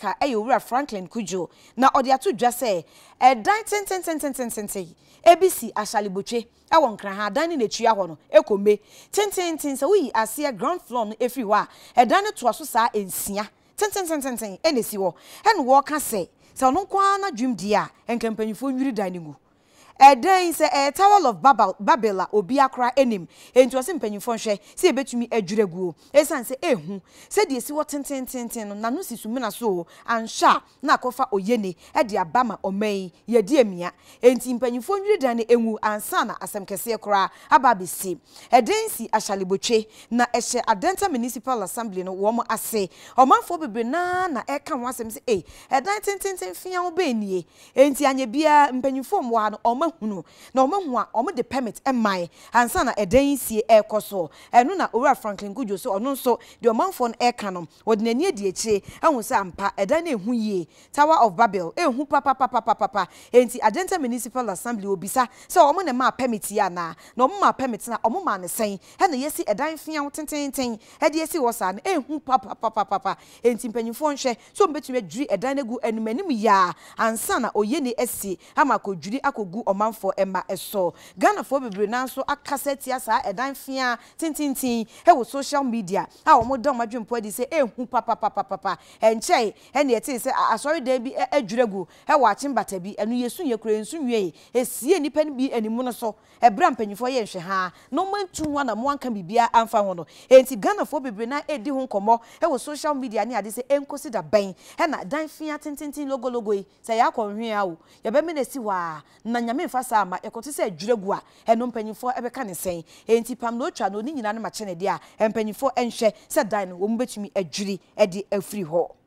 africa ɛyɛ owura franklin kujo na ɔde ato dwa sɛ ɛdan tentententententen ebi si ahyalibotwe ɛwɔ nkraha adan ne n'ekyia hɔ no ekɔ mme tententen sɛ woyi aseɛ ground floor no efiri hɔ a ɛdan no toa so saa nsia tententententen ɛna esi hɔ ɛna wɔɔka sɛ sɛ ɔno nkoa na dwom die a nkɛmpanyinfoɔ nwiri dan ne mu. ɛdan sɛ ɛyɛ tower of babel a obi akora anim nti ɔsɛ mpanyinfoɔ nhwɛ sɛ ebetumi adwira guo esan sɛ ehu sɛdeɛ esi wɔ tententen no n'ano si sumina so anhyɛ a na akɔfa oyene ɛde aba ma ɔman yi yɛde emia nti mpanyinfoɔ nwiri dan no enwu ansa na asɛm kɛseɛ koraa aba abesi ɛdan si ahyalibotwe na ɛhyɛ adanta municipal assembly no wɔn ase ɔmanfoɔ bebree naa na ɛka wɔn asɛm sɛ ɛdan tententen fia ho bɛyɛ nie nti anya biara mpanyinfoɔ mu wa no ɔmo hunu na ɔmo hu a ɔmo de permit ɛman ansa na ɛdan yi sie ɛɛkɔ so ɛno na owura franklin gudu so ɔno nso deɛ ɔmanfoɔ no ɛɛka no wɔde n'ani adi akyire ɛho sɛ ampa ɛdan no ehu yie tower of babel ehu papapapapapa eti agenta municipal assembly obisa sɛ ɔmo na maa permit yi anaa na ɔmo maa permit na ɔmo maa ne sɛn ɛna yɛsi ɛdan fiaw tententen ɛde esi wɔ saa no ehu papapapapa eti mpanyinfoɔ nhwɛ so mbɛtumi adwiri ɛdan no egu anim anim yaa ansa na oyie ne esi ama akɔdwiri akɔgu ɔmo ɔmanfoɔ ɛma ɛsɔ ghanafoɔ bebree nanso akasa tia saa ɛdan fia tintintin ɛwɔ social media a wɔn da wɔn adwempɔ adi sɛ ehu papapapapa ɛnkyɛn ɛna yɛte sɛ asɔredan bi ɛdwere gu ɛwɔ akyembata bi ɛnu yɛsu yɛ kura nsu nwie esie nipa bi anim no so ɛbrɛ mpanyinfoɔ yɛ nhwɛ ha na wɔn atu wɔn na wɔn anka biribiara amfa ho no eti ghanafoɔ bebree na edi ho nkɔmɔ ɛwɔ social media ne adi sɛ enkosi da bɛn ɛna dan fia tintintin logologo yi sɛ yɛ akɔ nhwea o yɛbɛmɛ na esi hɔ memfa saa ama ɛkɔte sɛ adwira gu a ɛno mpanyinfoɔ ɛbɛka ne sɛn enti pam na otwa no ne nyinaa no makyɛ ne deɛ a mpanyinfoɔ ɛnhwɛ sɛ dan no wɔn bɛtumi adwiri ɛde afiri hɔ.